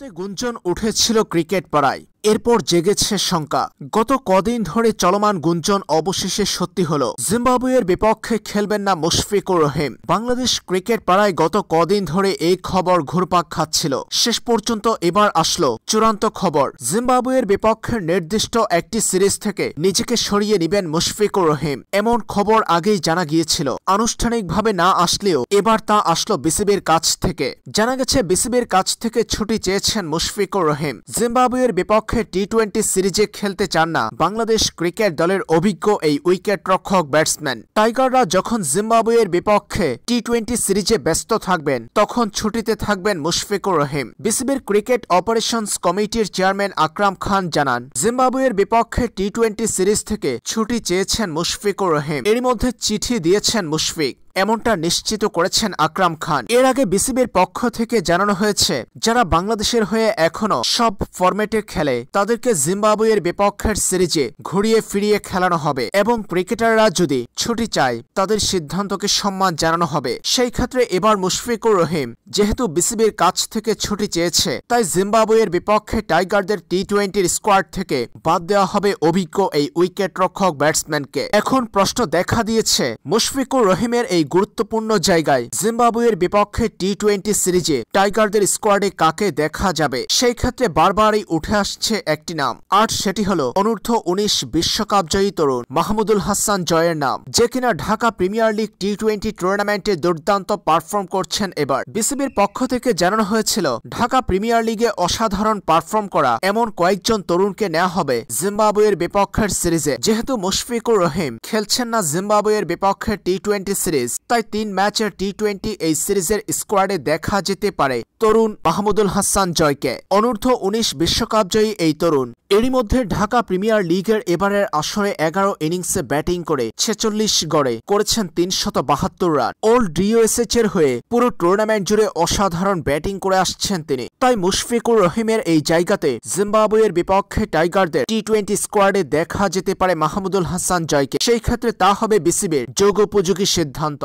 শুরুতে গুঞ্জন উঠেছিল ক্রিকেট পাড়ায় এরপর জেগেছে শঙ্কা গত কদিন ধরে চলমান গুঞ্জন অবশেষে সত্যি হল জিম্বাবুয়ের বিপক্ষে খেলবেন না মুশফিকুর রহিম বাংলাদেশ ক্রিকেট পাড়ায় গত কদিন ধরে এই খবর ঘুরপাক খাচ্ছিল শেষ পর্যন্ত এবার আসলো চূড়ান্ত খবর জিম্বাবুয়ের বিপক্ষে নির্দিষ্ট একটি সিরিজ থেকে নিজেকে সরিয়ে নেবেন মুশফিকুর রহিম এমন খবর আগেই জানা গিয়েছিল আনুষ্ঠানিকভাবে না আসলেও এবার তা আসলো বিসিবির কাছ থেকে জানা গেছে বিসিবির কাছ থেকে ছুটি চেয়েছেন মুশফিকুর রহিম জিম্বাবুয়ের বিপক্ষে বিপক্ষে টি টোয়েন্টি সিরিজে খেলতে চান না বাংলাদেশ ক্রিকেট দলের অভিজ্ঞ এই উইকেট রক্ষক ব্যাটসম্যান টাইগাররা যখন জিম্বাবুয়ের বিপক্ষে টি টোয়েন্টি সিরিজে ব্যস্ত থাকবেন তখন ছুটিতে থাকবেন মুশফিকুর রহিম বিসিবির ক্রিকেট অপারেশনস কমিটির চেয়ারম্যান আকরাম খান জানান জিম্বাবুয়ের বিপক্ষে টি টোয়েন্টি সিরিজ থেকে ছুটি চেয়েছেন মুশফিকুর রহিম এর মধ্যে চিঠি দিয়েছেন মুশফিক এমনটা নিশ্চিত করেছেন আকরাম খান এর আগে বিসিবির পক্ষ থেকে জানানো হয়েছে যারা বাংলাদেশের হয়ে এখনো সব ফরম্যাটে খেলে তাদেরকে জিম্বাবুয়ের বিপক্ষের সিরিজে ঘুরিয়ে ফিরিয়ে খেলানো হবে এবং ক্রিকেটাররা যদি ছুটি চায় তাদের সিদ্ধান্তকে সম্মান জানানো হবে সেই ক্ষেত্রে এবার মুশফিকুর রহিম যেহেতু বিসিবির কাছ থেকে ছুটি চেয়েছে তাই জিম্বাবুয়ের বিপক্ষে টাইগারদের টি টোয়েন্টির স্কোয়াড থেকে বাদ দেওয়া হবে অভিজ্ঞ এই উইকেট রক্ষক ব্যাটসম্যানকে এখন প্রশ্ন দেখা দিয়েছে মুশফিকুর রহিমের এই গুরুত্বপূর্ণ জায়গায় জিম্বাবুয়ের বিপক্ষে টি টোয়েন্টি সিরিজে টাইগারদের স্কোয়াডে কাকে দেখা যাবে সেই ক্ষেত্রে বারবারই উঠে আসছে একটি নাম আর সেটি হল অনূর্ধ্ব উনিশ বিশ্বকাপ জয়ী তরুণ মাহমুদুল হাসান জয়ের নাম যে কিনা Dhaka premier league T twenty টুর্নামেন্টে দুর্দান্ত পারফর্ম করছেন এবার বিসিবির পক্ষ থেকে জানানো হয়েছিল ঢাকা প্রিমিয়ার লিগে অসাধারণ পারফর্ম করা এমন কয়েকজন তরুণকে নেওয়া হবে জিম্বাবুয়ের বিপক্ষের সিরিজে যেহেতু মুশফিকুর রহিম খেলছেন না জিম্বাবুয়ের বিপক্ষে টি টোয়েন্টি সিরিজ তাই তিন ম্যাচের টি টোয়েন্টি এই সিরিজের স্কোয়াডে দেখা যেতে পারে তরুণ মাহমুদুল হাসান জয়কে অনূর্ধ্ব উনিশ বিশ্বকাপ জয়ী এই তরুণ এরই মধ্যে ঢাকা প্রিমিয়ার লিগের এবারের আসরে এগারো ইনিংসে ব্যাটিং করে ছেচল্লিশ গড়ে করেছেন তিনশত বাহাত্তর রান ওল্ড ডিওএসএচ এর হয়ে পুরো টুর্নামেন্ট জুড়ে অসাধারণ ব্যাটিং করে আসছেন তিনি তাই মুশফিকুর রহিমের এই জায়গাতে জিম্বাবুয়ের বিপক্ষে টাইগারদের টি টোয়েন্টি স্কোয়াডে দেখা যেতে পারে মাহমুদুল হাসান জয়কে সেই ক্ষেত্রে তা হবে বিসিবির যোগোপযোগী সিদ্ধান্ত